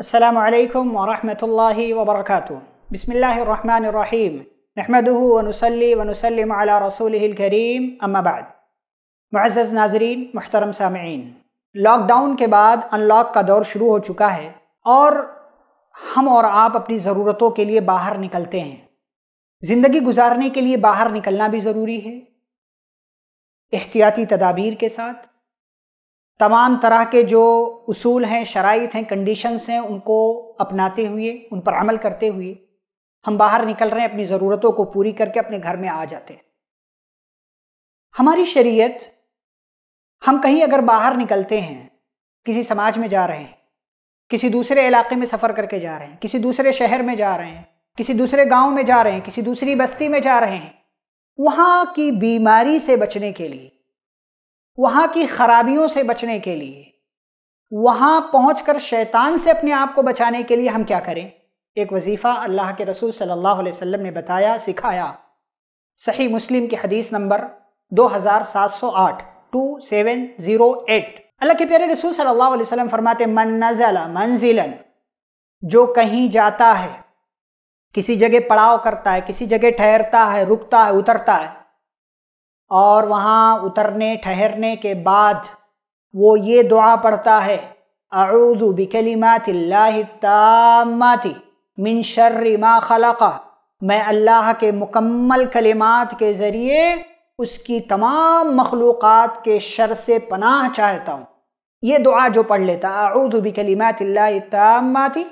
असलकम वरहि वबरक बसमीम नहमदू वनसली वनसलम रसूलकरीम अम्माबाद मज़ नाजरीन महतरम सामीन लॉकडाउन के बाद अनलॉक का दौर शुरू हो चुका है और हम और आप अपनी ज़रूरतों के लिए बाहर निकलते हैं ज़िंदगी गुजारने के लिए बाहर निकलना भी ज़रूरी है एहतियाती तदाबीर के साथ तमाम तरह के जो असूल हैं शराइत हैं कंडीशंस हैं उनको अपनाते हुए उन पर अमल करते हुए हम बाहर निकल रहे हैं अपनी ज़रूरतों को पूरी करके अपने घर में आ जाते हैं हमारी शरीयत हम कहीं अगर बाहर निकलते हैं किसी समाज में जा रहे हैं किसी दूसरे इलाके में सफ़र करके जा रहे हैं किसी दूसरे शहर में जा रहे हैं किसी दूसरे गांव में जा रहे हैं किसी दूसरी बस्ती में जा रहे हैं वहाँ की बीमारी से बचने के लिए वहाँ की खराबियों से बचने के लिए वहां पहुंचकर शैतान से अपने आप को बचाने के लिए हम क्या करें एक वजीफ़ा अल्लाह के रसूल सल्लल्लाहु अलैहि वसल्लम ने बताया सिखाया सही मुस्लिम की हदीस नंबर 2708 अल्लाह के प्यारे रसूल सल्लल्लाहु अलैहि वसल्लम फरमाते मन नज़ला मंजिलन जो कहीं जाता है किसी जगह पड़ाव करता है किसी जगह ठहरता है रुकता है उतरता है और वहाँ उतरने ठहरने के बाद वो ये दुआ पढ़ता है अऊदु बिकलीमातिल्लामाति मिन शर्री मा खलक़ा मैं अल्लाह के मुकम्मल कलिमात के ज़रिए उसकी तमाम मखलूक़ के शर से पनाह चाहता हूँ ये दुआ जो पढ़ लेता अऊदु बिकलीमातिल्लामाति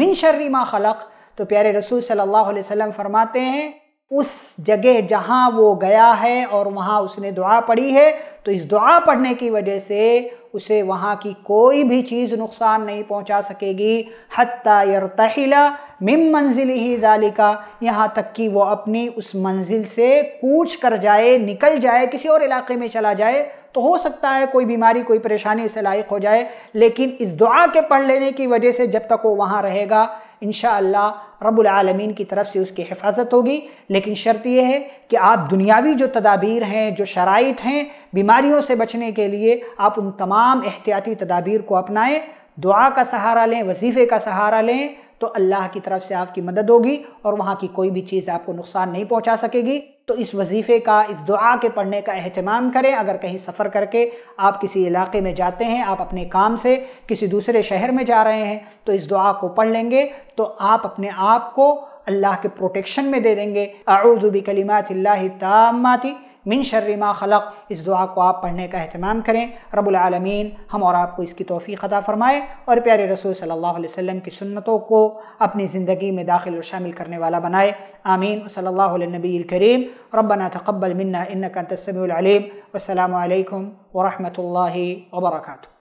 मिन शर्री मा खलक़ तो प्यारे रसूल सल्लल्लाहु अलैहि वसल्लम फरमाते हैं उस जगह जहाँ वो गया है और वहाँ उसने दुआ पढ़ी है तो इस दुआ पढ़ने की वजह से उसे वहाँ की कोई भी चीज़ नुकसान नहीं पहुँचा सकेगी हती यरतहिला मिम मंजिल ही दालिका यहाँ तक कि वो अपनी उस मंजिल से कूच कर जाए निकल जाए किसी और इलाके में चला जाए तो हो सकता है कोई बीमारी कोई परेशानी उसे लायक हो जाए लेकिन इस दुआ के पढ़ लेने की वजह से जब तक वो वहाँ रहेगा इन रबुल आलमीन की तरफ से उसकी हिफाजत होगी लेकिन शर्त यह है कि आप दुनियावी जो तदाबीर हैं जो शराइ हैं बीमारियों से बचने के लिए आप उन तमाम एहतियाती तदाबीर को अपनाएं दुआ का सहारा लें वजीफ़े का सहारा लें तो अल्लाह की तरफ से आपकी मदद होगी और वहाँ की कोई भी चीज़ आपको नुकसान नहीं पहुँचा सकेगी तो इस वजीफ़े का इस दुआ के पढ़ने का अहतमाम करें अगर कहीं सफ़र करके आप किसी इलाके में जाते हैं आप अपने काम से किसी दूसरे शहर में जा रहे हैं तो इस दुआ को पढ़ लेंगे तो आप अपने आप को अल्लाह के प्रोटेक्शन में दे देंगे तमाती मिन शर्रिमा खलक इस दुआ को आप पढ़ने का अहतमाम करें रबालमीन हम और आपको इसकी तोफ़ी ख़दा फ़रमाए और प्यारे रसूल अलैहि वसल्लम की सुन्नतों को अपनी ज़िंदगी में दाखिल और शामिल करने वाला बनाए आमीन सल्ला नबी करीम रबना तकबल मन्ना इनका तस्मीम वसलम वरहमल वर्का